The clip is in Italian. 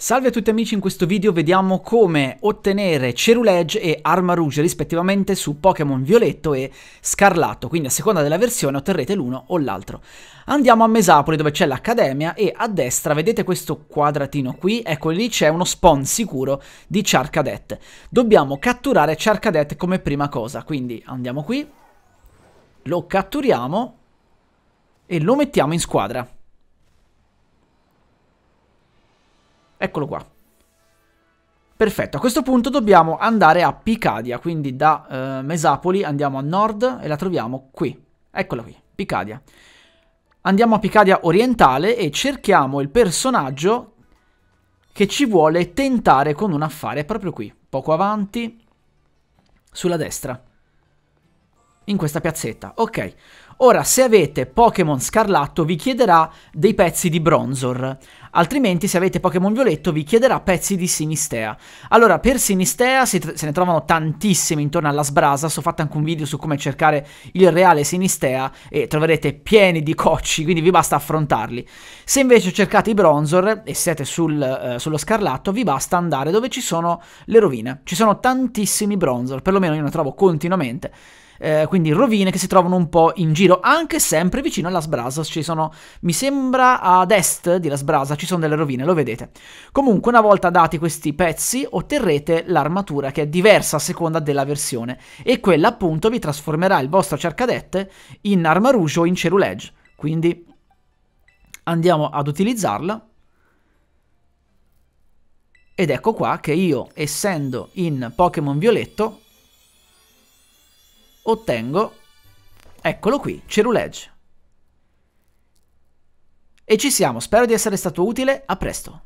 Salve a tutti amici, in questo video vediamo come ottenere Cerulege e Arma Rouge rispettivamente su Pokémon Violetto e Scarlatto, quindi a seconda della versione otterrete l'uno o l'altro. Andiamo a Mesapoli dove c'è l'accademia e a destra vedete questo quadratino qui, ecco lì c'è uno spawn sicuro di Charcadet. Dobbiamo catturare Charcadet come prima cosa, quindi andiamo qui, lo catturiamo e lo mettiamo in squadra. Eccolo qua. Perfetto, a questo punto dobbiamo andare a Picadia, quindi da eh, Mesapoli andiamo a nord e la troviamo qui. Eccola qui, Picadia. Andiamo a Picadia orientale e cerchiamo il personaggio che ci vuole tentare con un affare proprio qui, poco avanti, sulla destra in questa piazzetta. Ok. Ora, se avete Pokémon Scarlatto vi chiederà dei pezzi di Bronzor, altrimenti se avete Pokémon Violetto vi chiederà pezzi di Sinistea. Allora, per Sinistea se, se ne trovano tantissimi intorno alla sbrasa, so fatto anche un video su come cercare il reale Sinistea e troverete pieni di cocci, quindi vi basta affrontarli. Se invece cercate i Bronzor e siete sul, eh, sullo Scarlatto vi basta andare dove ci sono le rovine. Ci sono tantissimi Bronzor, perlomeno io ne trovo continuamente eh, quindi rovine che si trovano un po' in giro, anche sempre vicino a Las Brazas, ci sono, mi sembra ad est di Las Brazas ci sono delle rovine, lo vedete. Comunque una volta dati questi pezzi otterrete l'armatura che è diversa a seconda della versione e quella appunto vi trasformerà il vostro cercadette in arma rouge o in cerulege, quindi andiamo ad utilizzarla ed ecco qua che io, essendo in Pokémon Violetto, ottengo, eccolo qui, Cerulege. E ci siamo, spero di essere stato utile, a presto.